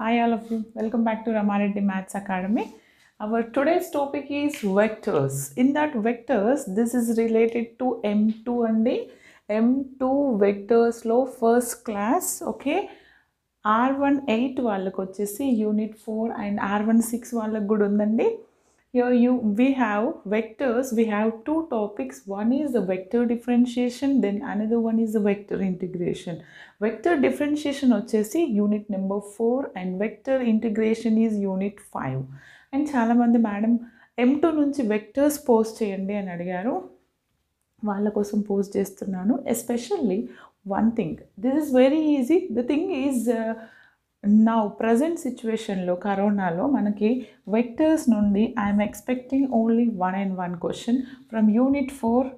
Hi all of you, welcome back to Ramareddy Maths Academy. Our today's topic is vectors. In that vectors, this is related to M2 and the M2 vectors low first class, okay? R18 వాళ్ళకు వచ్చేసి unit four and R one six వాళ్ళకు కూడా ఉందండి Here you we have vectors, we have two topics. One is the vector differentiation, then another one is the vector integration. Vector differentiation వచ్చేసి unit number 4 and vector integration is unit 5. And చాలా మంది madam M two నుంచి vectors post చేయండి అని అడిగారు వాళ్ళ కోసం post చేస్తున్నాను especially one thing this is very easy the thing is నా ప్రజెంట్ సిచ్యువేషన్లో కరోనాలో మనకి వెక్టర్స్ నుండి I'm expecting only one and one question from unit four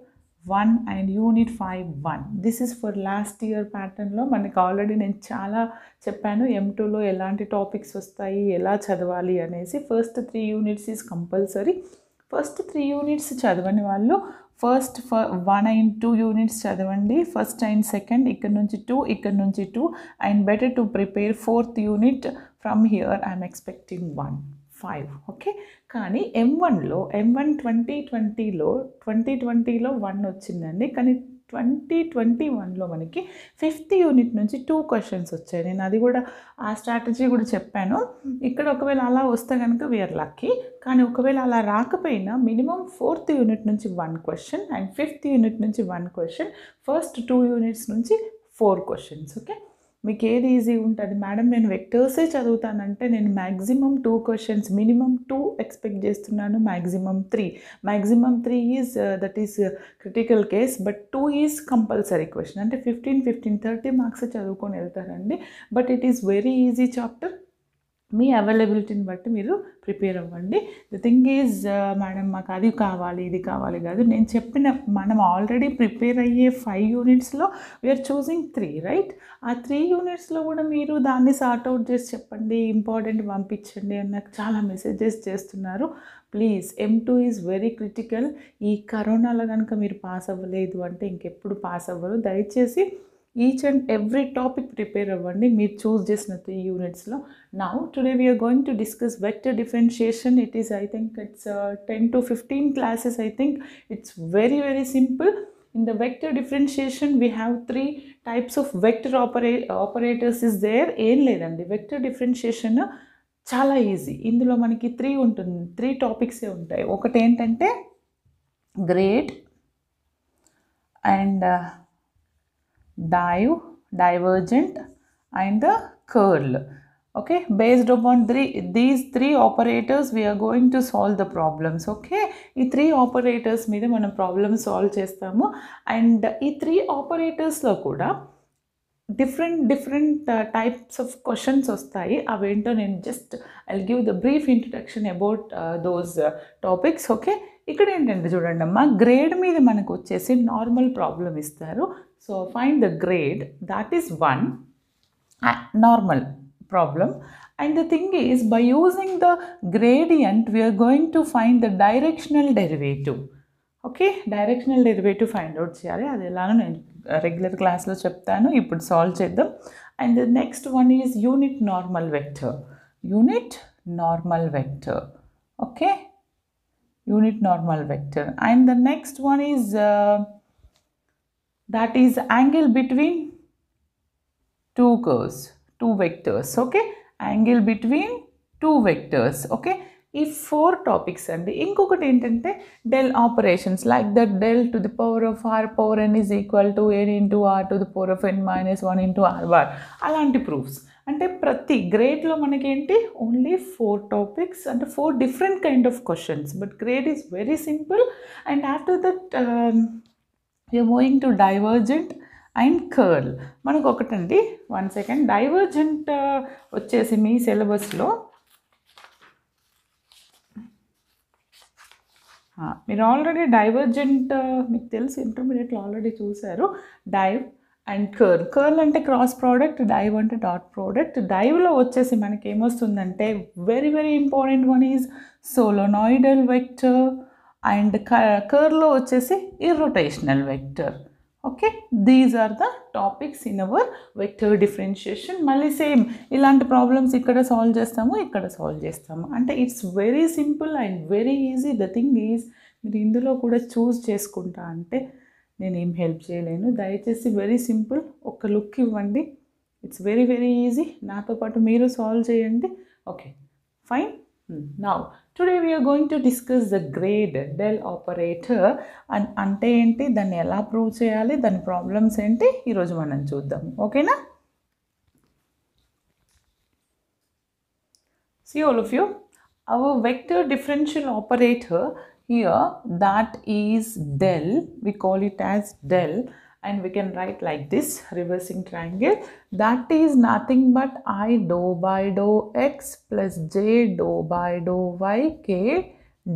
one and unit five one this is for last year ప్యాటర్న్లో మనకి already నేను చాలా చెప్పాను ఎం టూలో ఎలాంటి టాపిక్స్ వస్తాయి ఎలా చదవాలి అనేసి first three units is compulsory first three units చదవని వాళ్ళు ఫస్ట్ ఫ వన్ అండ్ టూ యూనిట్స్ చదవండి ఫస్ట్ అండ్ సెకండ్ ఇక్కడ నుంచి టూ ఇక్కడ నుంచి two and better to prepare fourth unit from here I'm expecting one five okay కానీ M వన్లో ఎం వన్ ట్వంటీ ట్వంటీలో ట్వంటీ ట్వంటీలో వన్ వచ్చిందండి కానీ ట్వంటీ ట్వంటీ వన్లో మనకి ఫిఫ్త్ యూనిట్ నుంచి టూ క్వశ్చన్స్ వచ్చాయి నేను అది కూడా ఆ స్ట్రాటజీ కూడా చెప్పాను ఇక్కడ ఒకవేళ అలా వస్తే కనుక వీఆర్ లక్కీ కానీ ఒకవేళ అలా రాకపోయినా మినిమం ఫోర్త్ యూనిట్ నుంచి one question and fifth unit నుంచి one question first two units నుంచి ఫోర్ క్వశ్చన్స్ ఓకే మీకు ఏది ఈజీ ఉంటుంది మేడం నేను వెక్టర్సే చదువుతానంటే నేను maximum two questions minimum two expect చేస్తున్నాను maximum three maximum three is that is critical case but two is compulsory question అంటే ఫిఫ్టీన్ ఫిఫ్టీన్ థర్టీ మార్క్స్ చదువుకొని వెళ్తారండి but it is very easy chapter మీ అవైలబిలిటీని బట్టి మీరు ప్రిపేర్ అవ్వండి the thing is madam మాకు అది కావాలి ఇది కావాలి కాదు నేను చెప్పిన మనం ఆల్రెడీ ప్రిపేర్ అయ్యే ఫైవ్ యూనిట్స్లో వీఆర్ చూసింగ్ త్రీ రైట్ ఆ త్రీ యూనిట్స్లో కూడా మీరు దాన్ని సార్ట్అవుట్ చేసి చెప్పండి ఇంపార్టెంట్ పంపించండి అని నాకు చాలా మెసేజెస్ చేస్తున్నారు please M two is very critical ఈ కరోనాలో కనుక మీరు పాస్ అవ్వలేదు అంటే ఇంకెప్పుడు పాస్ అవ్వరు దయచేసి each and every topic prepare అవ్వండి మీరు చూస్ చేసిన త్రీ యూనిట్స్లో నా today we are going to discuss vector differentiation it is I think it's ten to fifteen classes I think it's very very simple in the vector differentiation we have three types of vector ఆపరే operators is there ఏం లేదండి vector differentiation చాలా easy ఇందులో మనకి three ఉంటుంది three టాపిక్సే ఉంటాయి ఒకటి ఏంటంటే grad and div divergent and the curl. Okay, based upon three, three three operators, we are going to solve the problems. Okay, ఈ త్రీ ఆపరేటర్స్ మీద మనం ప్రాబ్లమ్ సాల్వ్ చేస్తాము అండ్ ఈ త్రీ ఆపరేటర్స్లో కూడా different different types of questions వస్తాయి అవేంటో నేను just I give the brief introduction about those topics okay ఇక్కడ ఏంటంటే చూడండి అమ్మ గ్రేడ్ మీద మనకు వచ్చేసి నార్మల్ ప్రాబ్లం ఇస్తారు so find the grad that is one normal problem and the thing is by using the gradient we are going to find the directional derivative okay directional derivative find out చేయాలి అది ఎలానో నేను regular క్లాస్లో చెప్తాను ఇప్పుడు solve చేద్దాం and the next one is unit normal vector unit normal vector okay unit normal vector and the next one is uh, that is angle between two curves two vectors okay angle between two vectors okay if four topics and inkokati entante del operations like that del to the power of r power n is equal to n into r to the power of n minus 1 into r bar alanti proofs అంటే ప్రతి గ్రేడ్లో మనకేంటి only four topics అంటే four different kind of questions but grad is very simple and after that you moving to divergent and curl మనకు ఒకటండి one second divergent వచ్చేసి మీ సిలబస్లో మీరు ఆల్రెడీ డైవర్జెంట్ uh, మీకు తెలుసు ఇంటర్మీడియట్లో ఆల్రెడీ చూశారు డైవ్ అండ్ కర్ కర్ల్ అంటే క్రాస్ ప్రోడక్ట్ డైవ్ అంటే డాట్ ప్రోడక్ట్ డైవ్లో వచ్చేసి మనకి ఏమొస్తుందంటే very very important one is solenoidal vector and కర్లో వచ్చేసి irrotational vector okay these are the topics in our vector differentiation మళ్ళీ సేమ్ ఇలాంటి ప్రాబ్లమ్స్ ఇక్కడ సాల్వ్ చేస్తాము ఇక్కడ సాల్వ్ చేస్తాము అంటే it's very simple and very easy the thing is మీరు ఇందులో కూడా చూస్ చేసుకుంటా అంటే నేనేం హెల్ప్ చేయలేను దయచేసి వెరీ సింపుల్ ఒక లుక్ ఇవ్వండి ఇట్స్ వెరీ వెరీ ఈజీ నాతో పాటు మీరు సాల్వ్ చేయండి okay fine now today we are going to discuss the grad del operator and అంటే ఏంటి దాన్ని ఎలా ప్రూవ్ చేయాలి దాని ప్రాబ్లమ్స్ ఏంటి ఈరోజు మనం చూద్దాం ఓకేనా see all of you our vector differential operator here that is del we call it as del and we can write like this reversing triangle that is nothing but i do by do x plus j do by do y k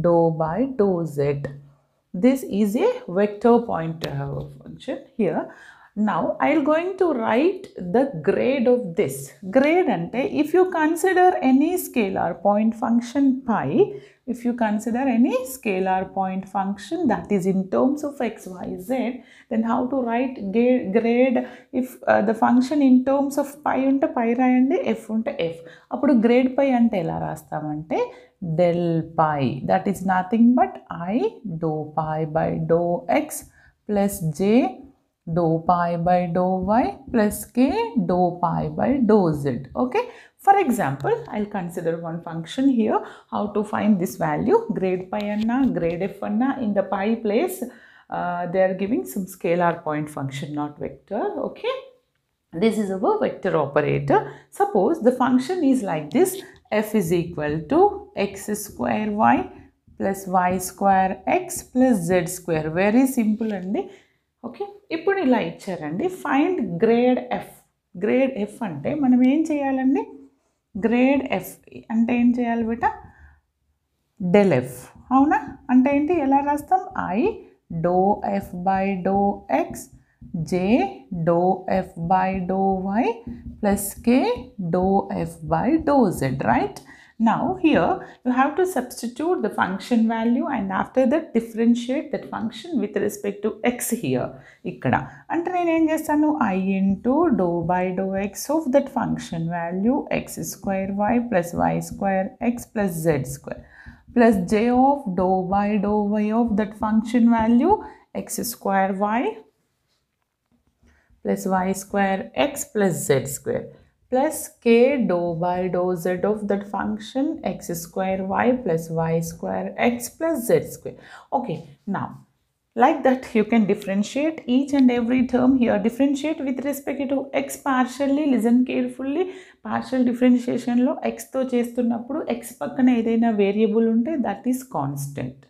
do by do z this is a vector point uh, function here now i'll going to write the grade of this grade And if you consider any scalar point function pi if you consider any scalar point function that is in terms of x, y, z, then how to write grade if uh, the function in terms of pi unta ఉంటే pi f unta f appudu grade pi ante ela rastam ante del pi that is nothing but i doe pi by doe x plus j doe pi by doe y plus k doe pi by doe z okay For example, I'll consider one function here, how to find this value, grade pi anna, grade f anna, in the pi place, uh, they are giving some scalar point function, not vector, okay. This is our vector operator. Suppose the function is like this, f is equal to x square y plus y square x plus z square, very simple and okay ఇప్పుడు ఇలా ఇచ్చారండి find grad f grad f అంటే మనం ఏం చేయాలండి grade F अंटेल बेट del f अवना अंत एलास्तम i doe f by doe x j doe f by doe y plus k doe f by doe z right Now here you have to substitute the function value and after that differentiate that function with respect to x here ఇక్కడ అంటే నేను ఏం i into dou by dou x of that function value x square y plus y square x plus z square plus j of dou by dou y of that function value x square y plus y square x plus z square plus k dou by dou z of that function x square y plus y square x plus z square. Okay, now like that you can differentiate each and every term here. Differentiate with respect to x partially, listen carefully, partial differentiationలో xతో చేస్తున్నప్పుడు x పక్కన ఏదైనా variable ఉంటే that is constant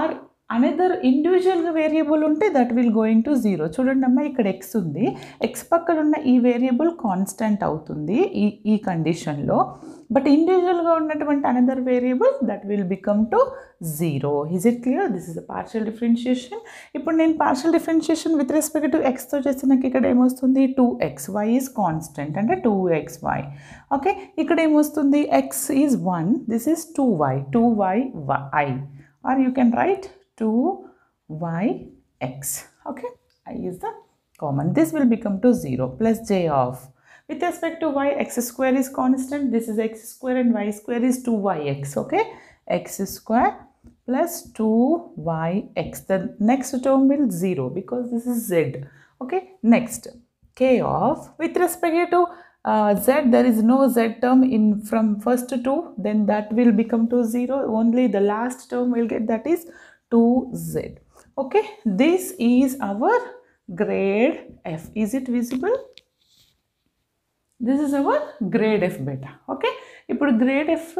or another ఇండివిజువల్గా variable ఉంటే that will going to zero చూడండి అమ్మ ఇక్కడ X ఉంది ఎక్స్ పక్కన ఉన్న ఈ వేరియబుల్ కాన్స్టెంట్ అవుతుంది ఈ ఈ కండిషన్లో బట్ ఇండివిజువల్గా ఉన్నటువంటి another variable that will become to zero is it clear this is a partial differentiation ఇప్పుడు నేను partial differentiation with respect to ఎక్స్తో చేస్తే నాకు ఇక్కడ ఏమొస్తుంది two x y is constant అంటే టూ ఎక్స్ వై ఓకే ఇక్కడ ఏమొస్తుంది x is one this is two y two y I or you can write 2yx. Okay, i use the common. This will become to 0 plus j of. With respect to y, x square is constant. This is x square and y square is 2yx. Okay, x square plus 2yx. The next term will 0 because this is z. Okay, next k of with respect to uh, z there is no z term in from first to 2 then that will become to 0 only the last term will get that is 2z. Okay, this is our grade f. Is it visible? This is our grad f బేటా okay ఇప్పుడు grad f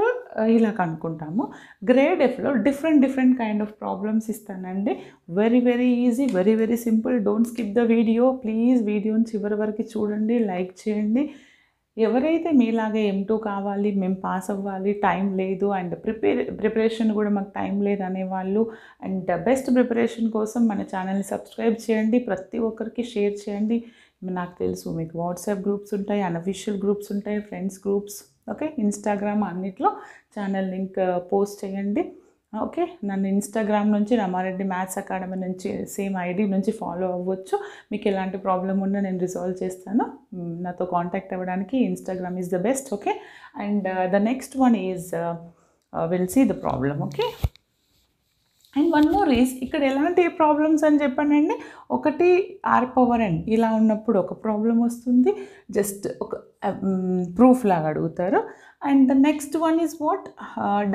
ఇలా కనుక్కుంటాము grad ఎఫ్లో different different kind of problems ఇస్తానండి very very easy very very simple don't skip the video please వీడియోని చివరి వరకు చూడండి లైక్ చేయండి ఎవరైతే మీలాగే ఎం టూ కావాలి మేము పాస్ అవ్వాలి టైం లేదు అండ్ ప్రిపేర్ ప్రిపరేషన్ కూడా మాకు టైం లేదు అనేవాళ్ళు అండ్ బెస్ట్ ప్రిపరేషన్ కోసం మన ఛానల్ని సబ్స్క్రైబ్ చేయండి ప్రతి ఒక్కరికి షేర్ చేయండి నాకు తెలుసు మీకు వాట్సాప్ గ్రూప్స్ ఉంటాయి అనఫిషియల్ గ్రూప్స్ ఉంటాయి ఫ్రెండ్స్ గ్రూప్స్ ఓకే ఇన్స్టాగ్రామ్ అన్నిట్లో ఛానల్ లింక్ పోస్ట్ చేయండి ఓకే నన్ను ఇన్స్టాగ్రామ్ నుంచి రమారెడ్డి మ్యాథ్స్ అకాడమీ నుంచి సేమ్ ఐడి నుంచి ఫాలో అవ్వచ్చు మీకు ఎలాంటి ప్రాబ్లం ఉన్నా నేను రిసాల్వ్ చేస్తాను నాతో కాంటాక్ట్ అవ్వడానికి Instagram is the best okay and the next one is will see the problem okay and one more is ఇక్కడ ఎలాంటి ప్రాబ్లమ్స్ అని చెప్పానండి ఒకటి ఆర్ పవర్ అండ్ ఇలా ఉన్నప్పుడు ఒక ప్రాబ్లం వస్తుంది జస్ట్ ఒక ప్రూఫ్ లాగా అడుగుతారు and the next one is what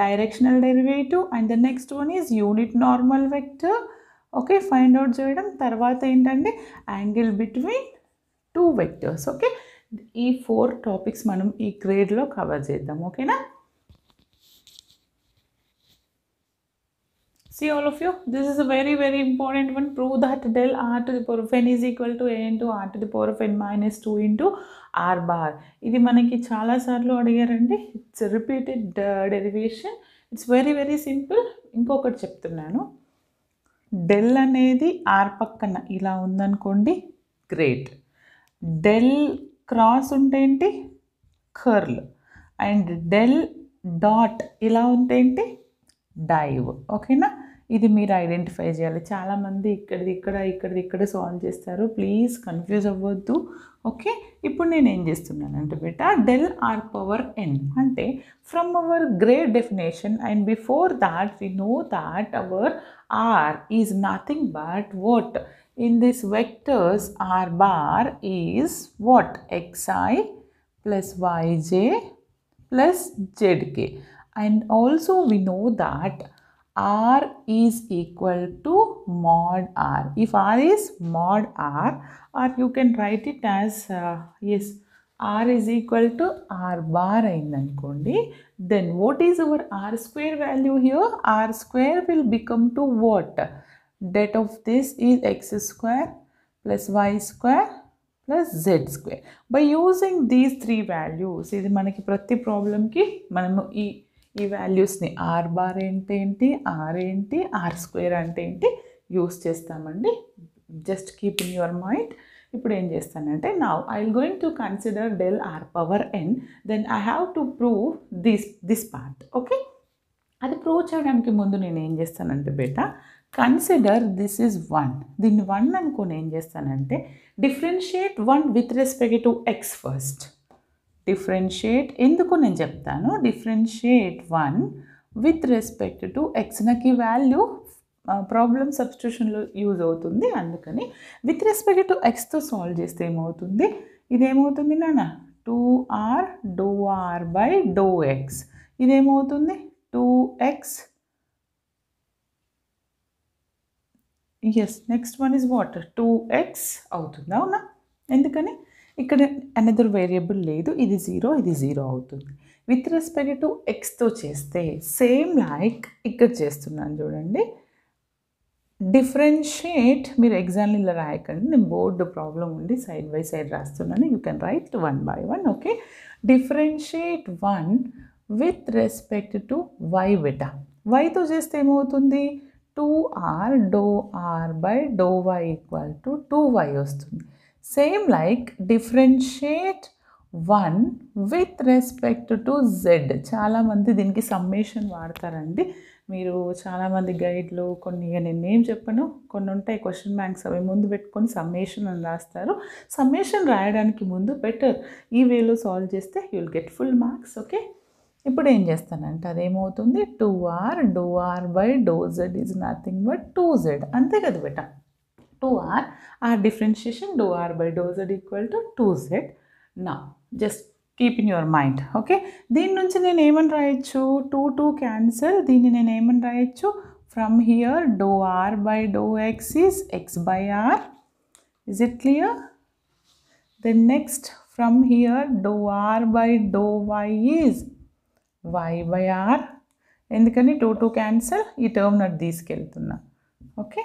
directional derivative and the next one is unit normal vector okay find out చేయడం తర్వాత ఏంటంటే angle between two vectors okay ఈ ఫోర్ టాపిక్స్ మనం ఈ గ్రేడ్లో కవర్ చేద్దాం ఓకేనా See all of you, this is a very very important one. Prove that del r to the power of n is equal to a into r to the power of n minus 2 into r bar. ఇది మనకి చాలాసార్లు అడిగారండి it's repeated derivation it's very very simple ఇంకొకటి చెప్తున్నాను del అనేది are పక్కన ఇలా ఉందనుకోండి గ్రేట్ డెల్ క్రాస్ ఉంటే ఏంటి కర్ల్ అండ్ డెల్ డాట్ ఇలా ఉంటే ఏంటి డైవ్ ఓకేనా ఇది మీరు ఐడెంటిఫై చేయాలి చాలామంది ఇక్కడిది ఇక్కడ ఇక్కడిది ఇక్కడ సాల్వ్ చేస్తారు ప్లీజ్ కన్ఫ్యూజ్ అవ్వద్దు ఓకే ఇప్పుడు నేను ఏం చేస్తున్నానంటే బేటా డెల్ ఆర్ పవర్ ఎన్ అంటే from our grad definition and before that we know that our R is nothing but what in this vectors R bar is what x i plus yj plus z k and also we know that R is equal to mod R. If R is mod R or you can write it as uh, yes R is equal to R bar ankonde Then what is our R square value here? R square will become to what? That of this is x square plus y square plus z square by using these three values values manaki prathi problem ki manamu ee ఈ వాల్యూస్ని are bar అంటే ఏంటి are ఏంటి are square అంటే ఏంటి use చేస్తామండి just keep in your mind ఇప్పుడు ఏం చేస్తానంటే నా I going to consider del R power N then I have to prove this this part okay అది ప్రూవ్ చేయడానికి ముందు నేను ఏం చేస్తానంటే బేటా కన్సిడర్ దిస్ ఈజ్ వన్ దీన్ని వన్ అనుకుని ఏం చేస్తానంటే differentiate one with respect to X first differentiate ఎందుకు నేను చెప్తాను differentiate one with respect to ఎక్స్నకి వాల్యూ ప్రాబ్లమ్ సబ్స్టిట్యూషన్లో యూజ్ అవుతుంది అందుకని విత్ రెస్పెక్ట్ టు ఎక్స్తో సాల్వ్ చేస్తే ఏమవుతుంది ఇదేమవుతుంది నాన్న two R doe R by doe X ఇదేమవుతుంది two X is next one is what two X అవుతుంది అవునా ఎందుకని ఇక్కడ అనదర్ వేరియబుల్ లేదు ఇది జీరో ఇది జీరో అవుతుంది విత్ రెస్పెక్ట్ టు ఎక్స్తో చేస్తే సేమ్ లైక్ ఇక్కడ చేస్తున్నాను చూడండి డిఫరెన్షియేట్ మీరు ఎగ్జామ్ ఇలా రాయకండి నేను బోర్డు ప్రాబ్లం ఉంది సైడ్ బై సైడ్ రాస్తున్నాను you can write one by one okay differentiate one with respect to Y బెటా వైతో చేస్తే ఏమవుతుంది two R doe R by doe Y equal to two Y వస్తుంది same like differentiate one with respect to Z చాలామంది దీనికి summation వాడతారండి మీరు చాలామంది గైడ్లు కొన్ని నేను ఏం చెప్పను కొన్ని ఉంటాయి క్వశ్చన్ బ్యాంక్స్ అవి ముందు పెట్టుకొని సమ్మేషన్ అని రాస్తారు సమ్మేషన్ రాయడానికి ముందు బెటర్ ఈ వేలో సాల్వ్ చేస్తే you'll get full marks okay ఇప్పుడు ఏం చేస్తానంటే అదేమవుతుంది two R doe R by doe Z is nothing but two Z అంతే కదా బెటా 2r, our differentiation dou r by dou is equal to 2z. Now, just keep in your mind, okay? Then, nunchi ne name and write chu, 2, 2 cancel, then ne name and write chu, from here dou r by dou x is x by r. Is it clear? Then next, from here dou r by dou y is y by r. And the 2, 2 cancel, e term not this keltunna. Okay?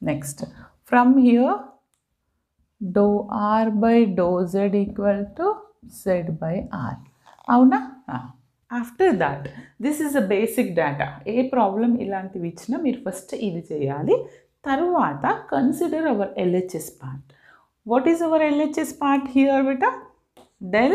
Next. From here doe R by doe Z equal to Z by R అవునా after that this is a basic data ఏ problem ఇలాంటివి ఇచ్చినా మీరు first ఇది చేయాలి తరువాత consider our LHS part what is our LHS part here బెటా del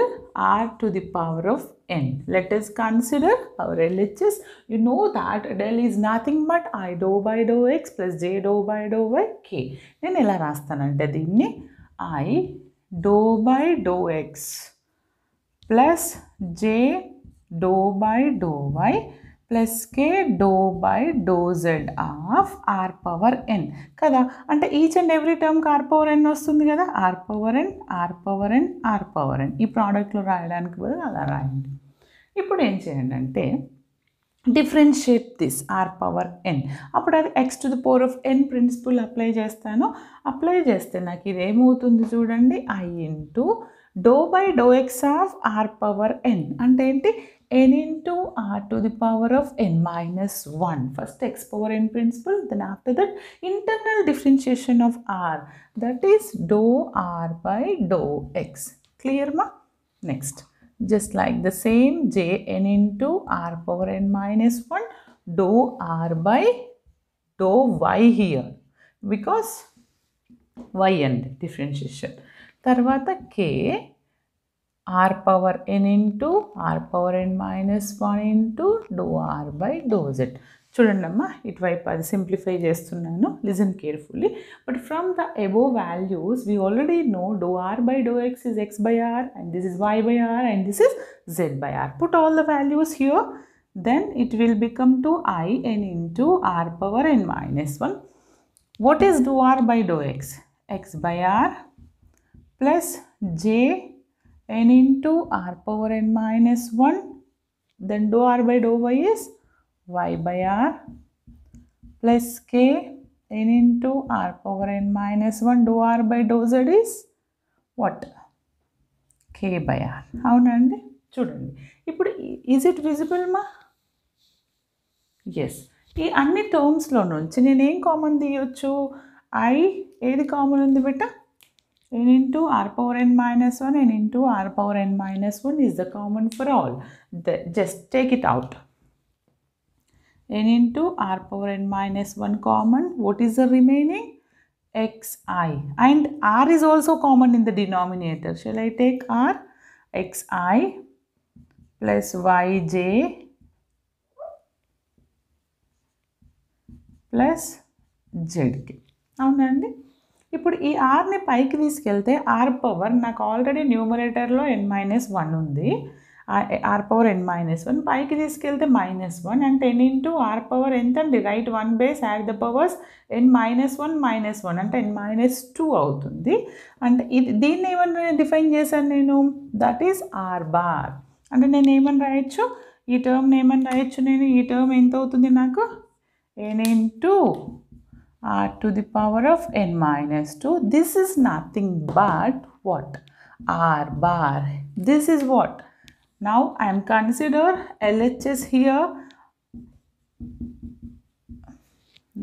r to the power of n. Let us consider our LHS. You know that del is nothing but i dou by dou x plus j dou by dou y k. Then ela rastanante dinni i dou by dou x plus j dou by dou y plus K doe by doe Z of R power N కదా అంటే each and every టర్మ్కి R power N వస్తుంది కదా R power N R power N R power N ఈ ప్రోడక్ట్లో రాయడానికి బదులు అలా రాయండి ఇప్పుడు ఏం చేయండి అంటే differentiate this R power N అప్పుడు అది X to the power of N principle apply చేస్తాను అప్లై చేస్తే నాకు ఇది ఏమవుతుంది చూడండి I into doe by doe X of R power ఎన్ అంటే ఏంటి n into r to the power of n minus 1. First x power n principle, then after that internal differentiation of r that is dou r by dou x. Clear ma? Next, just like the same j n into r power n minus 1 dou r by dou y here because y and differentiation. తర్వాత k r power n into r power n minus 1 into dou r by dou z. Chudandamma, it wipe the simplify chestunnanu, listen carefully. But from the above values, we already know dou r by dou x is x by r and this is y by r and this is z by r. Put all the values here, then it will become to i n into r power n minus 1. What is dou r by dou x? x by r plus j n into r power n minus 1 then dou r by dou y is y by r plus k n into r power n minus 1 dou r by dou z is what k by r అవునండి చూడండి ఇప్పుడు is it visible మా ఎస్ ఈ అన్ని టర్మ్స్లో నుంచి నేనేం common తీయొచ్చు ఐ ఏది కామన్ ఉంది బిడ్డ n into r power n minus 1 and into r power n minus 1 is the common for all. The, just take it out. n into r power n minus 1 common. What is the remaining? xi. And r is also common in the denominator. Shall I take r? xi plus yj plus zk. అవునండి ఇప్పుడు ఈ ఆర్ని పైకి తీసుకెళ్తే are power నాకు already న్యూమరేటర్లో N minus one ఉంది R power N minus one పైకి తీసుకెళ్తే minus one and ten into R power ఎంత అండి right one base at the powers N minus one minus one అంటే ఎన్ మైనస్ టూ అవుతుంది అంటే ఇది దీన్ని ఏమన్నా డిఫైన్ చేశాను నేను దట్ ఈస్ ఆర్ బార్ అంటే నేను ఏమని రాయొచ్చు ఈ టర్మ్ ఏమని రాయొచ్చు నేను ఈ టర్మ్ ఎంత అవుతుంది నాకు N into r to the power of n minus 2. This is nothing but what? r bar. This is what? Now I am consider LHS here.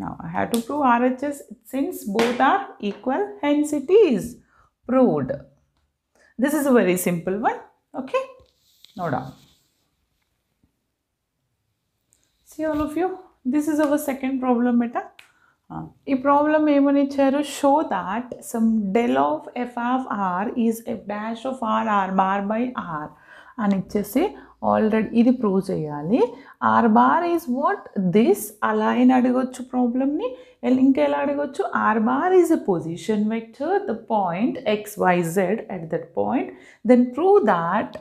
Now I have to prove RHS since both are equal hence it is proved. This is a very simple one. Okay. No doubt. See all of you. This is our second problem beta. ఈ problem ఏమని ఇచ్చారు show that sum del of F of R is F dash of R R bar by R అని ఇచ్చేసి already ఇది prove చేయాలి R bar is what this అలా అని అడగొచ్చు ప్రాబ్లమ్ని ఇంకా ఎలా అడగొచ్చు R bar is a position vector the point X Y Z at that point then prove that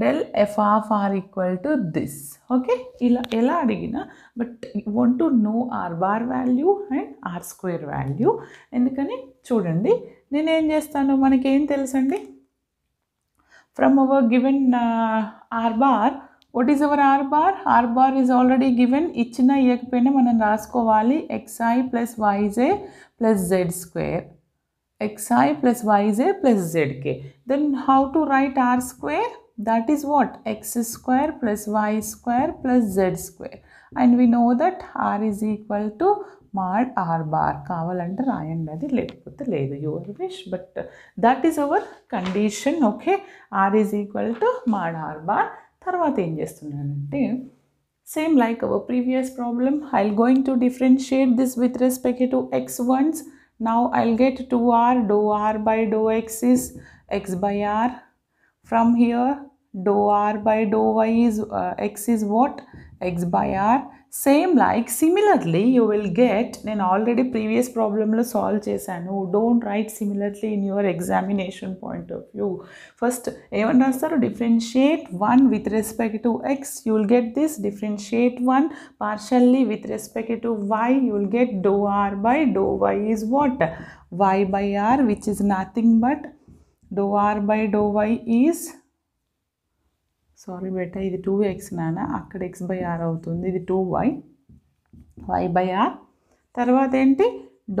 del F of R equal to this okay ఇలా ఎలా అడిగినా but want to know R bar value and R square value ఎందుకని చూడండి నేనేం చేస్తాను మనకేం తెలుసండి from our given R bar what is our R bar R bar is already given ఇచ్చినా ఇవ్వకపోయినా మనం రాసుకోవాలి X I plus yj plus Z square X I plus yj plus Z K then how to write R square that is what x square plus y square plus z square and we know that r is equal to mod r bar kaval under i and adi let put the ledu your wish but uh, that is our condition okay r is equal to mod r bar tharvata em chestunnanante same like our previous problem i'll going to differentiate this with respect to x ones now i'll get 2r do r by do x is x by r from here do r by do y is uh, x is what x by r same like similarly you will get then already previous problem lo solve chesanu don't write similarly in your examination point of view first even answer differentiate one with respect to x you will get this differentiate one partially with respect to y you will get do r by do y is what y by r which is nothing but doe R by doe Y is sorry బేట ఇది two X నాన్న అక్కడ X by R అవుతుంది ఇది two Y Y by R తర్వాత ఏంటి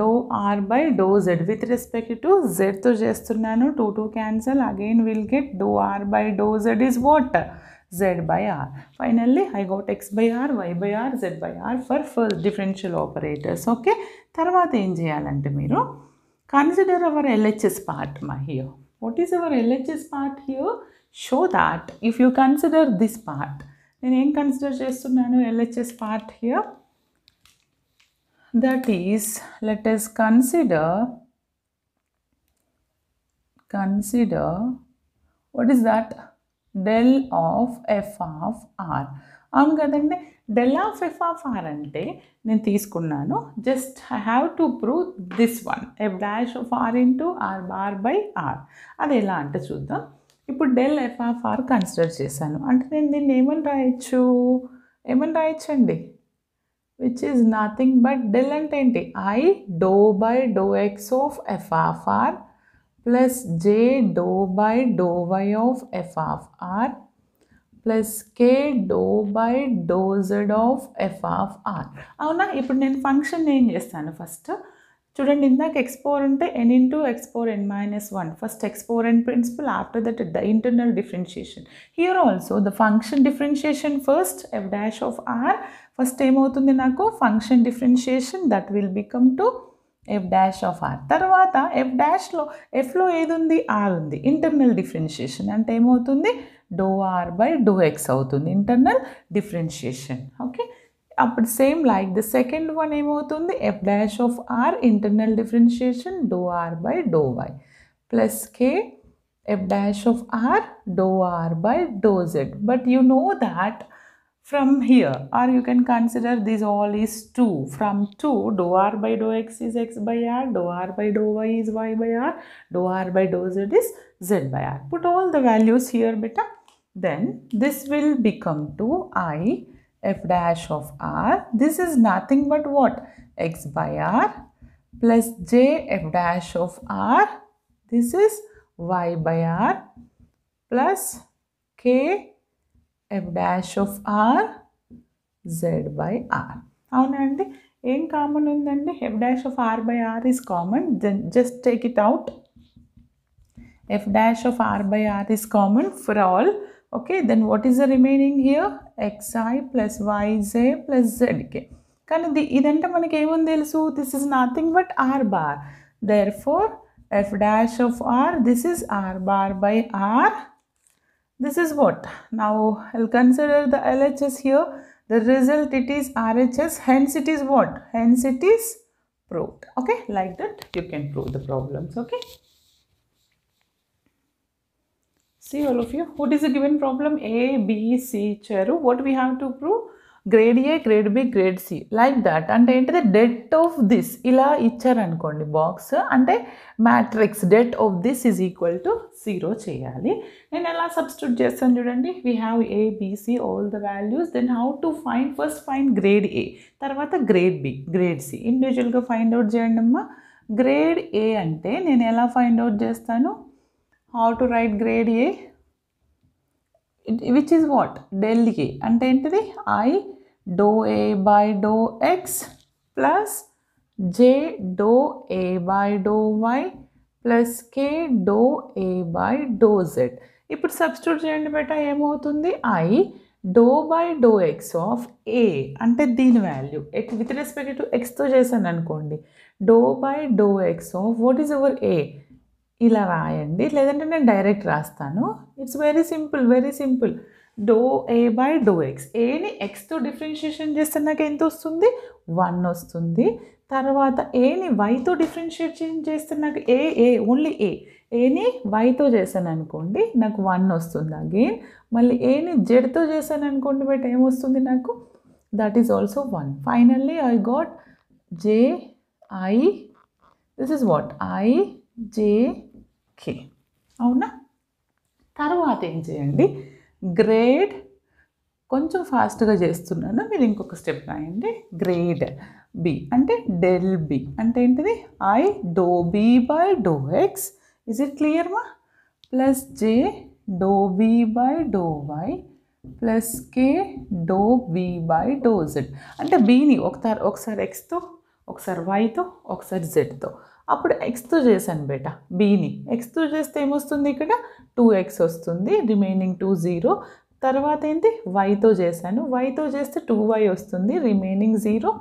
doe R by doe Z with respect to జెడ్తో చేస్తున్నాను two two cancel again will get doe R by doe Z is what Z by R finally I got X by R Y by R Z by R for first differential operators okay తర్వాత ఏం చేయాలంటే మీరు consider our LHS part మహియో what is our LHS part here? Show that if you consider this part, then in consider just LHS part here. That is, let us consider, consider, what is that? Del of f of r. అవును కదండి del of F of R అంటే నేను తీసుకున్నాను just I have to prove this one F dash of R into R bar by R అది ఎలా అంటే చూద్దాం ఇప్పుడు del F of R consider చేశాను అంటే నేను దీన్ని ఏమని రాయొచ్చు ఏమని రాయొచ్చండి which is nothing but del అంటే ఏంటి I doe by doe X of R plus J doe by doe Y of F of R plus K doe by doe Z of F of R అవునా ఇప్పుడు నేను function ఏం చేస్తాను first చూడండి ఇందాక X power అంటే N into X power N minus one first X power and principle after that the internal differentiation here also the function differentiation first F dash of R first ఏమవుతుంది నాకు function differentiation that will become to F dash of R తర్వాత F డాష్లో ఎఫ్లో ఏది ఉంది are ఉంది internal differentiation అంటే ఏమవుతుంది dou r by dou x outun, internal differentiation. Okay. Upon same like the second one outun, the f dash of r internal differentiation dou r by dou y plus k f dash of r dou r by dou z. But you know that from here or you can consider this all is 2 from 2 dou r by dou x is x by r dou r by dou y is y by r dou r by dou z is z by r put all the values here beta then this will become to i f dash of r this is nothing but what x by r plus j f dash of r this is y by r plus k f dash of r z by r how nandi in common in the f dash of r by r is common then just take it out f dash of r by r is common for all okay then what is the remaining here xi plus yj plus zk కానీ ఇదంటే మనకి ఏముంది తెలుసు this is nothing but R r therefore F dash of r this is R bar this is what now i'll consider the lhs here the result it is rhs hence it is what hence it is proved okay like that you can prove the problems okay See all of you, what is the given problem? A, B, C chair. What we have to prove? Grade A grade B grade C like that అంటే ఏంటిది det of this ఇలా ఇచ్చారనుకోండి box అంటే matrix det of this is equal to zero చేయాలి నేను ఎలా substitute చేస్తాను చూడండి we have A B C all the values then how to find first find grade A తర్వాత గ్రేడ్ బి గ్రేడ్ సి ఇండివిజువల్గా ఫైండ్ అవుట్ చేయండి అమ్మా గ్రేడ్ ఏ అంటే నేను ఎలా ఫైండ్ అవుట్ చేస్తాను how to right grade A which is what del A అంటే ఏంటిది I doe A by doe X plus J doe A by doe Y plus K doe A by doe Z ఇప్పుడు substitute చేయండి బేట ఏమవుతుంది I doe by doe X of A అంటే దీని value ఎక్ with respect to ఎక్స్తో చేశాను అనుకోండి doe by doe X of what is our A ఇలా రాయండి లేదంటే నేను డైరెక్ట్ రాస్తాను it's very simple very simple doe A by doe X ఏని ఎక్స్తో డిఫరెన్షియేషన్ చేస్తే నాకు ఎంత వస్తుంది వన్ వస్తుంది తర్వాత ఏని వైతో డిఫరెన్షియేషన్ చేస్తే నాకు ఏ ఏ ఓన్లీ ఏ ఏని వైతో చేశాను అనుకోండి నాకు వన్ వస్తుంది అగైన్ మళ్ళీ ఏని జెడ్తో చేశాను అనుకోండి బట్ ఏమొస్తుంది నాకు that is also one finally I got J I this is what I J K అవునా తర్వాత ఏం చేయండి గ్రేడ్ కొంచెం ఫాస్ట్గా చేస్తున్నాను మీరు ఇంకొక స్టెప్ రాయండి గ్రేడ్ బి అంటే డెల్ బి అంటే ఏంటిది I doe B by doe X is it clear మా plus J doe B by doe Y plus K doe B by doe Z అంటే బీని ఒకసారి ఒకసారి ఎక్స్తో ఒకసారి వైతో ఒకసారి జెడ్తో అప్పుడు ఎక్స్తో చేశాను బేట బీని ఎక్స్తో చేస్తే ఏమొస్తుంది ఇక్కడ టూ ఎక్స్ వస్తుంది రిమైనింగ్ టూ జీరో తర్వాత ఏంటి వైతో చేశాను వైతో చేస్తే టూ వై వస్తుంది రిమైనింగ్ జీరో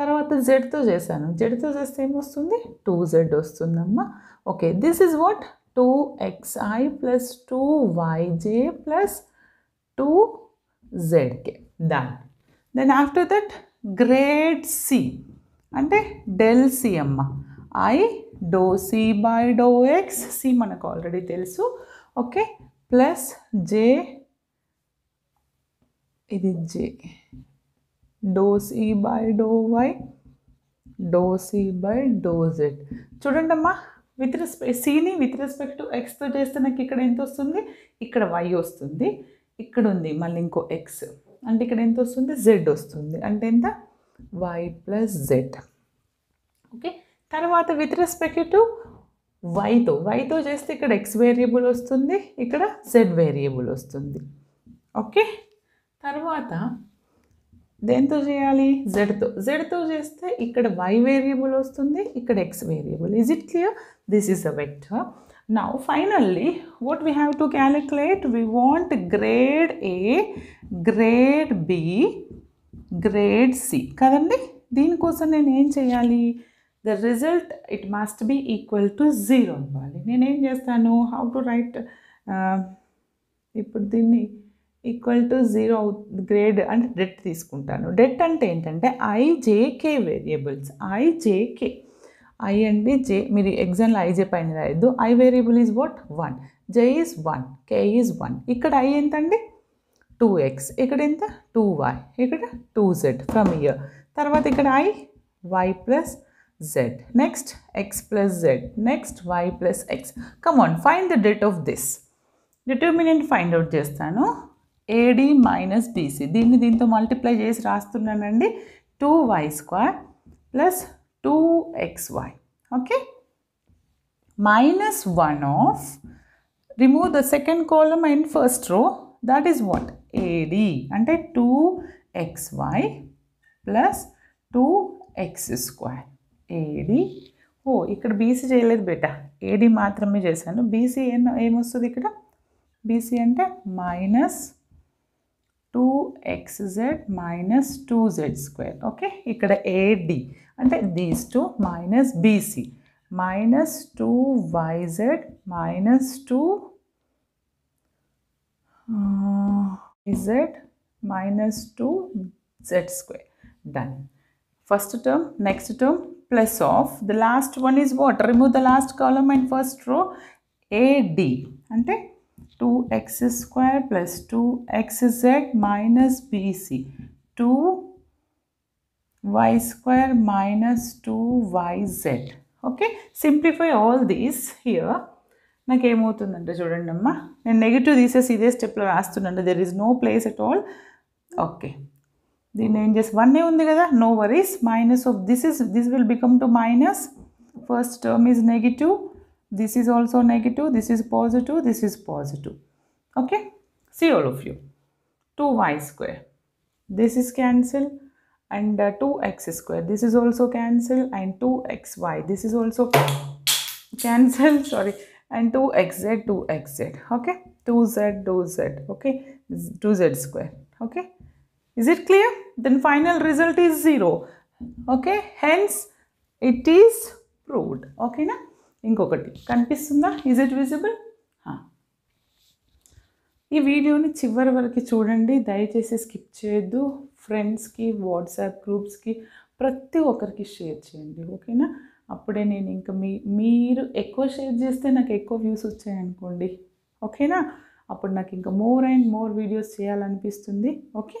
తర్వాత జెడ్తో చేశాను జెడ్తో చేస్తే ఏమొస్తుంది టూ జెడ్ వస్తుందమ్మా okay this is what two X I plus two Y J plus two Z K దాన్ then after that grade C అంటే డెల్ సి అమ్మ I doe C by doe X C మనకు ఆల్రెడీ తెలుసు ఓకే ప్లస్ జే ఇది J doe C by doe Y doe C by doe Z చూడండి అమ్మా with respect సీని విత్ రెస్పెక్ట్ టు ఎక్స్తో చేస్తే నాకు ఇక్కడ ఎంత వస్తుంది ఇక్కడ వై వస్తుంది ఇక్కడ ఉంది మళ్ళీ ఇంకో ఎక్స్ అంటే ఇక్కడ ఎంత వస్తుంది జెడ్ వస్తుంది అంటే ఎంత వై ప్లస్ జెడ్ ఓకే తర్వాత విత్ రెస్పెక్ట్ టు వైతో వైతో చేస్తే ఇక్కడ ఎక్స్ వేరియబుల్ వస్తుంది ఇక్కడ జెడ్ వేరియబుల్ వస్తుంది ఓకే తర్వాత దేంతో చేయాలి జెడ్తో జెడ్తో చేస్తే ఇక్కడ వై వేరియబుల్ వస్తుంది ఇక్కడ X variable is it clear this is a vector now finally what we have to calculate we want grade A grade B grade C కదండి దీనికోసం నేను ఏం చేయాలి the result it must be equal to zero అవ్వాలి నేనేం చేస్తాను how to write ఇప్పుడు దీన్ని ఈక్వల్ టు జీరో గ్రేడ్ అంటే డెట్ తీసుకుంటాను డెట్ అంటే ఏంటంటే I J K variables I J K I and J మీరు ఎగ్జామ్లో ఐజే పైన రాయొద్దు I variable is what one J is one K is one ఇక్కడ ఐ ఎంతండి టూ ఎక్స్ ఇక్కడ ఎంత టూ వై ఇక్కడ టూ జెడ్ ఫ్రమ్ ఇయర్ తర్వాత ఇక్కడ I Y plus z next x plus z next y plus x come on find the date of this determinant find out just no? ad minus bc dini dinto multiply jes rastunnanandi 2y square plus 2xy okay minus 1 of remove the second column and first row that is what ad and 2xy plus 2x square A D ఓ ఇక్కడ B C చేయలేదు బేట AD మాత్రమే చేశాను BC ఏం ఏమొస్తుంది ఇక్కడ B C అంటే minus two X Z minus two Z square okay ఇక్కడ ఏడి అంటే these two minus B C minus two Y Z minus two Z minus two Z square done first term next term plus of the last one is what remove the last column and first row AD ante 2x square plus 2xz minus BC 2y square minus 2yz okay simplify all these here నాకేమవుతుందంటే చూడండి అమ్మ నేను negative తీసేసి ఇదే స్టెప్లో రాస్తున్నాను there is no place at all okay the name just 1 no worries minus of this is this will become to minus first term is negative this is also negative this is positive this is positive okay see all of you 2y square this is cancel and 2x uh, square this is also cancel and 2xy this is also cancel sorry and 2xz 2xz okay 2z 2z okay 2z square okay Is it clear? Then final result is 0. Okay, hence it is proved. Okay, na? ఇంకొకటి కనిపిస్తుందా is it visible ఈ వీడియోని చివరి వరకు చూడండి దయచేసి skip చేయొద్దు ఫ్రెండ్స్కి వాట్సాప్ గ్రూప్స్కి ప్రతి ఒక్కరికి షేర్ చేయండి ఓకేనా అప్పుడే నేను ఇంకా మీ మీరు ఎక్కువ షేర్ చేస్తే నాకు ఎక్కువ వ్యూస్ వచ్చాయనుకోండి ఓకేనా అప్పుడు నాకు ఇంకా మోర్ అండ్ మోర్ వీడియోస్ చేయాలనిపిస్తుంది ఓకే